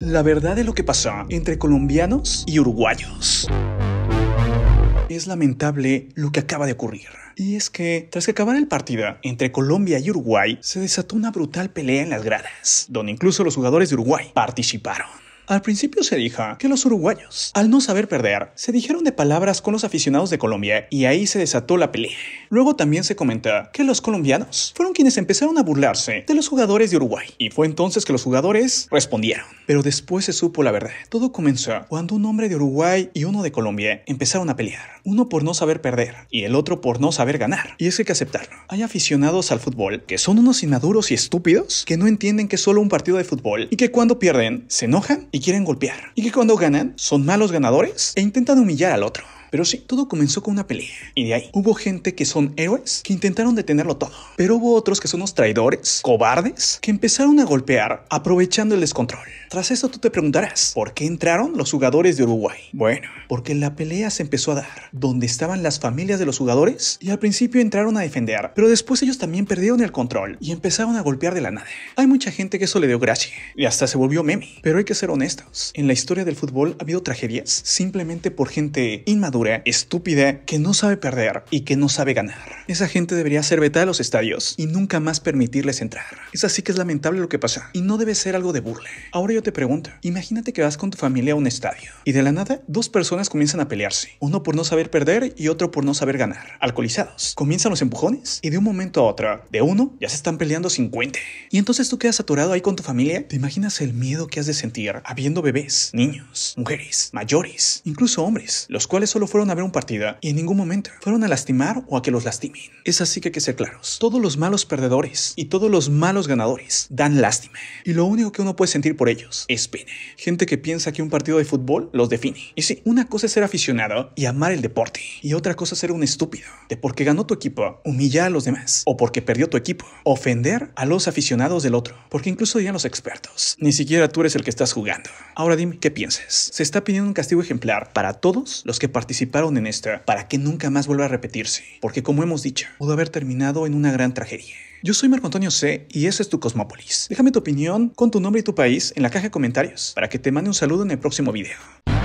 La verdad de lo que pasó entre colombianos y uruguayos. Es lamentable lo que acaba de ocurrir. Y es que, tras que acabara el partido entre Colombia y Uruguay, se desató una brutal pelea en las gradas, donde incluso los jugadores de Uruguay participaron. Al principio se dijo que los uruguayos, al no saber perder, se dijeron de palabras con los aficionados de Colombia y ahí se desató la pelea. Luego también se comentó que los colombianos fueron quienes empezaron a burlarse de los jugadores de Uruguay y fue entonces que los jugadores respondieron. Pero después se supo la verdad. Todo comenzó cuando un hombre de Uruguay y uno de Colombia empezaron a pelear, uno por no saber perder y el otro por no saber ganar. Y es que hay que aceptarlo. Hay aficionados al fútbol que son unos inmaduros y estúpidos que no entienden que es solo un partido de fútbol y que cuando pierden se enojan y quieren golpear. Y que cuando ganan son malos ganadores e intentan humillar al otro. Pero sí, todo comenzó con una pelea. Y de ahí hubo gente que son héroes que intentaron detenerlo todo. Pero hubo otros que son unos traidores, cobardes, que empezaron a golpear aprovechando el descontrol. Tras eso tú te preguntarás, ¿por qué entraron los jugadores de Uruguay? Bueno, porque la pelea se empezó a dar, donde estaban las familias de los jugadores y al principio entraron a defender, pero después ellos también perdieron el control y empezaron a golpear de la nada. Hay mucha gente que eso le dio gracia y hasta se volvió meme, pero hay que ser honestos. En la historia del fútbol ha habido tragedias simplemente por gente inmadura estúpida, que no sabe perder y que no sabe ganar. Esa gente debería ser vetada a los estadios y nunca más permitirles entrar. Es así que es lamentable lo que pasa y no debe ser algo de burla. Ahora yo te pregunto, imagínate que vas con tu familia a un estadio y de la nada dos personas comienzan a pelearse, uno por no saber perder y otro por no saber ganar. Alcoholizados, comienzan los empujones y de un momento a otro, de uno ya se están peleando 50. Y entonces tú quedas atorado ahí con tu familia. ¿Te imaginas el miedo que has de sentir habiendo bebés, niños, mujeres, mayores, incluso hombres, los cuales solo fueron a ver un partido y en ningún momento fueron a lastimar o a que los lastimen? Es así que hay que ser claros. Todos los malos perdedores y todos los malos ganadores dan lástima. Y lo único que uno puede sentir por ellos es pena. Gente que piensa que un partido de fútbol los define. Y sí, una cosa es ser aficionado y amar el deporte. Y otra cosa es ser un estúpido. De porque ganó tu equipo, humillar a los demás. O porque perdió tu equipo, ofender a los aficionados del otro. Porque incluso dirían los expertos, ni siquiera tú eres el que estás jugando. Ahora dime, ¿qué piensas? ¿Se está pidiendo un castigo ejemplar para todos los que participaron en esta para que nunca más vuelva a repetirse? Porque como hemos dicho, pudo haber terminado en una gran tragedia. Yo soy Marco Antonio C y ese es tu Cosmópolis. Déjame tu opinión con tu nombre y tu país en la caja de comentarios para que te mande un saludo en el próximo video.